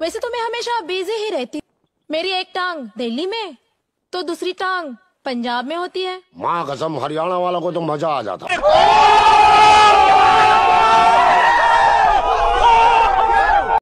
वैसे तो मैं हमेशा बिजी ही रहती मेरी एक टांग दिल्ली में तो दूसरी टांग पंजाब में होती है माँ कसम हरियाणा वालों को तो मजा आ जाता